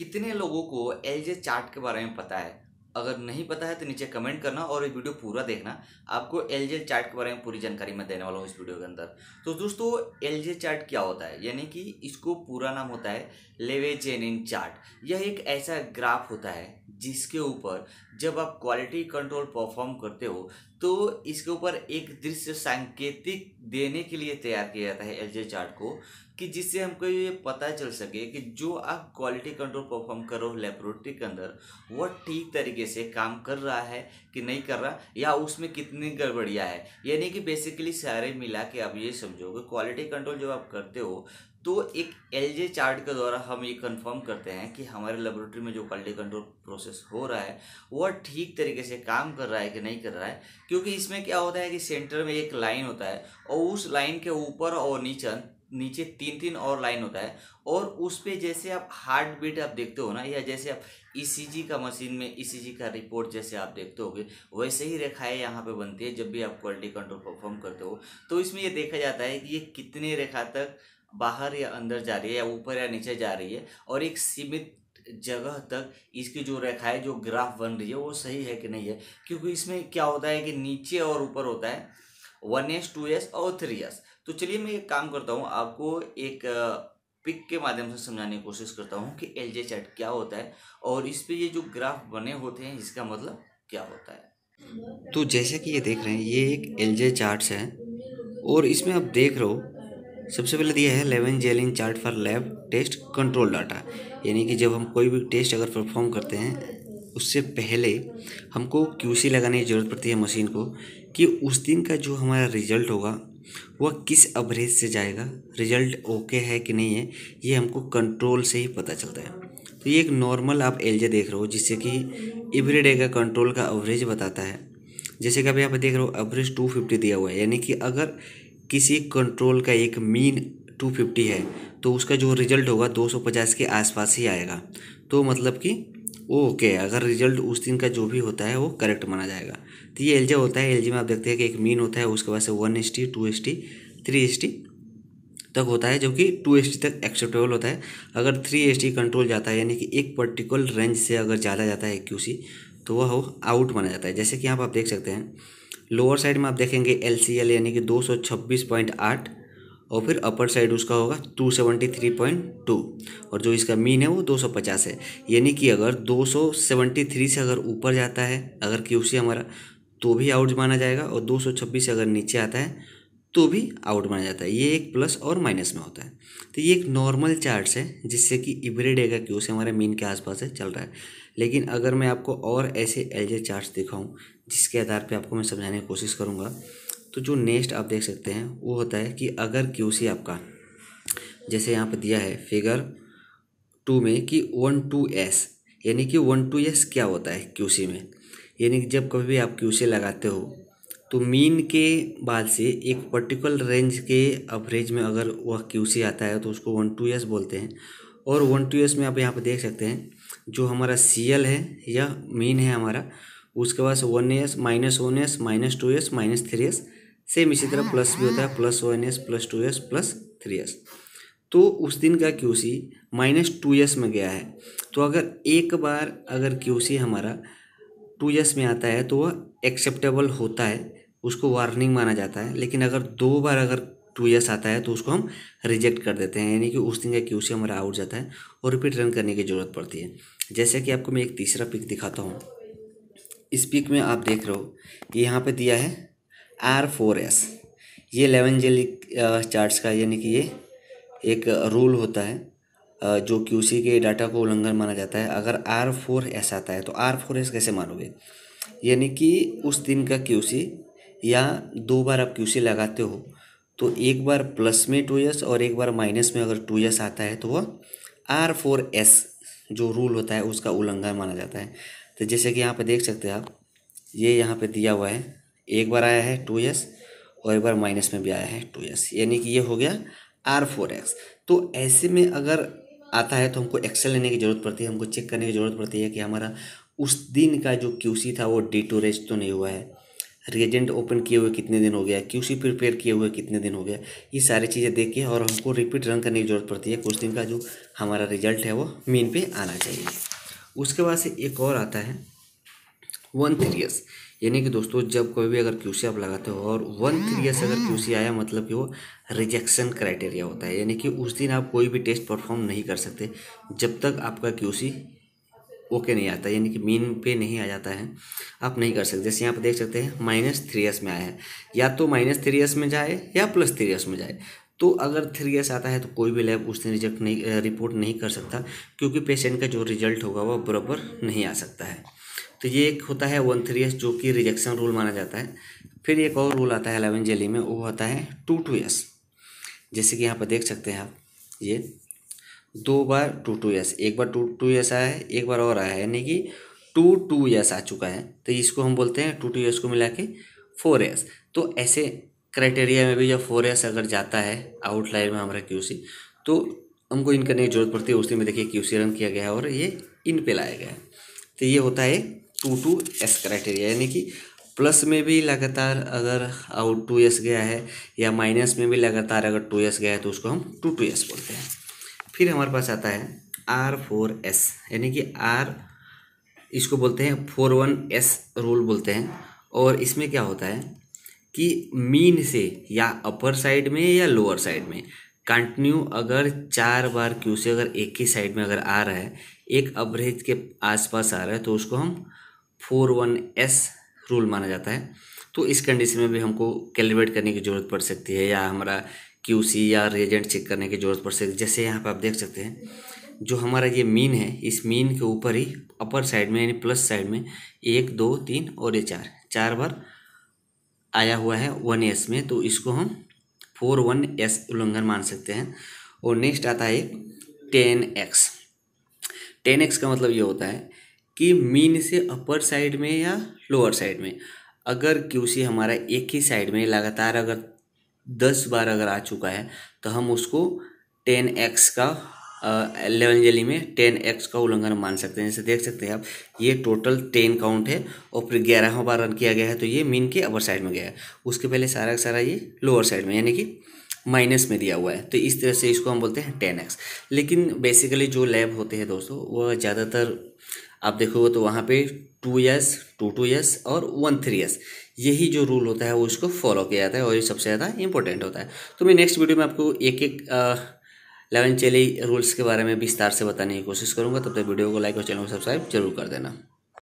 कितने लोगों को एल चार्ट के बारे में पता है अगर नहीं पता है तो नीचे कमेंट करना और ये वीडियो पूरा देखना आपको एल चार्ट के बारे में पूरी जानकारी मैं देने वाला हूँ इस वीडियो के अंदर तो दोस्तों एल चार्ट क्या होता है यानी कि इसको पूरा नाम होता है लेवेजेनिन चार्ट यह एक ऐसा ग्राफ होता है जिसके ऊपर जब आप क्वालिटी कंट्रोल परफॉर्म करते हो तो इसके ऊपर एक दृश्य सांकेतिक देने के लिए तैयार किया जाता है एलजे चार्ट को कि जिससे हमको ये पता चल सके कि जो आप क्वालिटी कंट्रोल परफॉर्म करो लेबोरेटरी के अंदर वह ठीक तरीके से काम कर रहा है कि नहीं कर रहा या उसमें कितनी गड़बड़ियाँ है यानी कि बेसिकली सारे मिला के आप ये समझो कि क्वालिटी कंट्रोल जब आप करते हो तो एक एल चार्ट के द्वारा हम ये कंफर्म करते हैं कि हमारे लेबोरेटरी में जो क्वालिटी कंट्रोल प्रोसेस हो रहा है वह ठीक तरीके से काम कर रहा है कि नहीं कर रहा है क्योंकि इसमें क्या होता है कि सेंटर में एक लाइन होता है और उस लाइन के ऊपर और नीचे नीचे तीन तीन और लाइन होता है और उस पर जैसे आप हार्ट बीट आप देखते हो ना या जैसे आप ईसीजी e का मशीन में ईसीजी e का रिपोर्ट जैसे आप देखते होगे वैसे ही रेखाएं यहाँ पे बनती है जब भी आप क्वालिटी कंट्रोल परफॉर्म करते हो तो इसमें ये देखा जाता है कि ये कितने रेखा तक बाहर या अंदर जा रही है या ऊपर या नीचे जा रही है और एक सीमित जगह तक इसकी जो रेखाएं जो ग्राफ बन रही है वो सही है कि नहीं है क्योंकि इसमें क्या होता है कि नीचे और ऊपर होता है वन एस टू एस और थ्री एस तो चलिए मैं एक काम करता हूँ आपको एक पिक के माध्यम से समझाने की कोशिश करता हूँ कि एल जे चार्ट क्या होता है और इस पर ये जो ग्राफ बने होते हैं इसका मतलब क्या होता है तो जैसे कि ये देख रहे हैं ये एक एल जे चार्ट है और इसमें आप देख रहे हो सबसे पहले दिया तो है लेवन जेलिन chart for lab test control data यानी कि जब हम कोई भी टेस्ट अगर परफॉर्म करते हैं उससे पहले हमको क्यूसी लगाने की ज़रूरत पड़ती है मशीन को कि उस दिन का जो हमारा रिजल्ट होगा वह किस अवरेज से जाएगा रिजल्ट ओके है कि नहीं है ये हमको कंट्रोल से ही पता चलता है तो ये एक नॉर्मल आप जे देख रहे हो जिससे कि डे का कंट्रोल का अवरेज बताता है जैसे कि आप यहाँ पर देख रहे हो एवरेज फिफ्टी दिया हुआ है यानी कि अगर किसी एक कंट्रोल का एक मीन 250 है तो उसका जो रिजल्ट होगा 250 के आसपास ही आएगा तो मतलब कि ओके अगर रिजल्ट उस दिन का जो भी होता है वो करेक्ट माना जाएगा तो ये एलजे होता है एलजे में आप देखते हैं कि एक मीन होता है उसके बाद से one S T two S T three S T तक होता है जबकि टू एस तक एक्सेप्टेबल होता है अगर थ्री एस कंट्रोल जाता है यानी कि एक पर्टिकुलर रेंज से अगर ज़्यादा जाता है क्यू तो वह आउट माना जाता है जैसे कि यहाँ आप देख सकते हैं लोअर साइड में आप देखेंगे एल यानी कि 226.8 और फिर अपर साइड उसका होगा 273.2 और जो इसका मीन है वो 250 है यानी कि अगर 273 से अगर ऊपर जाता है अगर क्यूसी हमारा तो भी आउट माना जाएगा और 226 से अगर नीचे आता है तो भी आउट माना जाता है ये एक प्लस और माइनस में होता है तो ये एक नॉर्मल चार्ट है जिससे कि डे का क्यूस हमारे मीन के आसपास है चल रहा है लेकिन अगर मैं आपको और ऐसे एल जे चार्ट दिखाऊँ जिसके आधार पर आपको मैं समझाने की कोशिश करूँगा तो जो नेक्स्ट आप देख सकते हैं वो होता है कि अगर क्यू सी आपका जैसे यहाँ पर दिया है फिगर टू में कि वन टू एस यानी कि वन टू एस क्या होता है क्यू सी में यानी कि जब कभी भी आप क्यू लगाते हो तो मीन के बाद से एक पर्टिकुलर रेंज के एवरेज में अगर वह क्यू सी आता है तो उसको वन टू एस बोलते हैं और वन टू एस में आप यहाँ पर देख सकते हैं जो हमारा सी एल है या मीन है हमारा उसके बाद one S minus one S minus two S minus three S same इसी तरह प्लस हाँ, भी होता है plus one S plus two S plus three S तो उस दिन का Q C minus two S में गया है तो अगर एक बार अगर क्यू सी हमारा टू एस में आता है तो वह एक्सेप्टेबल होता है उसको वार्निंग माना जाता है लेकिन अगर दो बार अगर टू ईयर्स आता है तो उसको हम रिजेक्ट कर देते हैं यानी कि उस दिन का क्यू सी हमारा आउट जाता है और रिपीट रन करने की ज़रूरत पड़ती है जैसे कि आपको मैं एक तीसरा पिक दिखाता हूँ इस पिक में आप देख रहे हो यहाँ पे दिया है आर फोर एस ये लेवन जेलिक चार्ट्स का यानी कि ये एक रूल होता है जो क्यू सी के डाटा को उल्लंघन माना जाता है अगर आर फोर एस आता है तो आर फोर एस कैसे मानोगे यानी कि उस दिन का क्यू सी या दो बार आप क्यूसी लगाते हो तो एक बार प्लस में टू एस और एक बार माइनस में अगर टू एस आता है तो वह आर फोर एस जो रूल होता है उसका उल्लंघन माना जाता है तो जैसे कि यहाँ पर देख सकते हैं आप ये यहाँ पर दिया हुआ है एक बार आया है टू एस और एक बार माइनस में भी आया है टू एस यानी कि ये हो गया आर फोर एक्स तो ऐसे में अगर आता है तो हमको एक्सेल लेने की ज़रूरत पड़ती है हमको चेक करने की ज़रूरत पड़ती है कि हमारा उस दिन का जो क्यूसी था वो डिटोरेज तो नहीं हुआ है रिएजेंट ओपन किए हुए कितने दिन हो गया क्यूसी प्रिपेयर किए हुए कितने दिन हो गया ये सारी चीज़ें के और हमको रिपीट रन करने की ज़रूरत पड़ती है कुछ दिन का जो हमारा रिजल्ट है वो मेन पे आना चाहिए उसके बाद से एक और आता है वन थ्री एस यानी कि दोस्तों जब कोई भी अगर क्यूसी आप लगाते हो और वन थ्री एस अगर सी आया मतलब कि वो रिजेक्शन क्राइटेरिया होता है यानी कि उस दिन आप कोई भी टेस्ट परफॉर्म नहीं कर सकते जब तक आपका सी ओके नहीं आता यानी कि मीन पे नहीं आ जाता है आप नहीं कर सकते जैसे यहाँ पर देख सकते हैं माइनस थ्री एस में आया है या तो माइनस थ्री एस में जाए या प्लस थ्री एस में जाए तो अगर थ्री एस आता है तो कोई भी लैब उसने रिजेक्ट नहीं रिपोर्ट नहीं कर सकता क्योंकि पेशेंट का जो रिजल्ट होगा वह बराबर नहीं आ सकता है तो ये एक होता है वन थ्री एस जो कि रिजेक्शन रूल माना जाता है फिर एक और रूल आता है अलेवन जेली में वो होता है टू टू एस जैसे कि यहाँ पर देख सकते हैं आप ये दो बार टू टू एस एक बार टू टू एस आया है एक बार और आया है यानी कि टू टू एस आ चुका है तो इसको हम बोलते हैं टू टू एस को मिला के फोर एस तो ऐसे क्राइटेरिया में भी जब फोर एस अगर जाता है आउटलाइन में हमारा क्यू सी तो हमको इन करने की जरूरत पड़ती है उसी में देखिए क्यू सी रन किया गया है और ये इन पे लाया गया है तो ये होता है टू टू एस क्राइटेरिया यानी कि प्लस में भी लगातार अगर आउट टू एस गया है या माइनस में भी लगातार अगर टू एस गया है तो उसको हम टू टू एस बोलते हैं फिर हमारे पास आता है आर फोर एस यानी कि आर इसको बोलते हैं फोर वन एस रूल बोलते हैं और इसमें क्या होता है कि मीन से या अपर साइड में या लोअर साइड में कंटिन्यू अगर चार बार क्यू से अगर एक ही साइड में अगर आ रहा है एक अवरेज के आसपास आ रहा है तो उसको हम फोर वन एस रूल माना जाता है तो इस कंडीशन में भी हमको कैलकुलेट करने की ज़रूरत पड़ सकती है या हमारा क्यूसी या रिएजेंट चेक करने की ज़रूरत पड़ सकती है जैसे यहाँ पर आप देख सकते हैं जो हमारा ये मीन है इस मीन के ऊपर ही अपर साइड में यानी प्लस साइड में एक दो तीन और ये चार चार बार आया हुआ है वन एस में तो इसको हम फोर वन एस उल्लंघन मान सकते हैं और नेक्स्ट आता है टेन एक्स टेन एक्स का मतलब ये होता है कि मीन से अपर साइड में या लोअर साइड में अगर क्यूसी हमारा एक ही साइड में लगातार अगर दस बार अगर आ चुका है तो हम उसको टेन एक्स का लेवनजली में टेन एक्स का उल्लंघन मान सकते हैं जैसे देख सकते हैं आप ये टोटल टेन काउंट है और फिर ग्यारहवा बार रन किया गया है तो ये मीन के अपर साइड में गया है उसके पहले सारा का सारा ये लोअर साइड में यानी कि माइनस में दिया हुआ है तो इस तरह से इसको हम बोलते हैं टेन एक्स लेकिन बेसिकली जो लैब होते हैं दोस्तों वह ज़्यादातर आप देखोगे तो वहाँ पे two S two two S और वन थ्री एस यही जो रूल होता है वो इसको फॉलो किया जाता है और ये सबसे ज़्यादा इंपॉर्टेंट होता है तो मैं नेक्स्ट वीडियो में आपको एक एक लेवन चेली रूल्स के बारे में विस्तार से बताने की कोशिश करूँगा तब तक वीडियो को लाइक और चैनल को सब्सक्राइब जरूर कर देना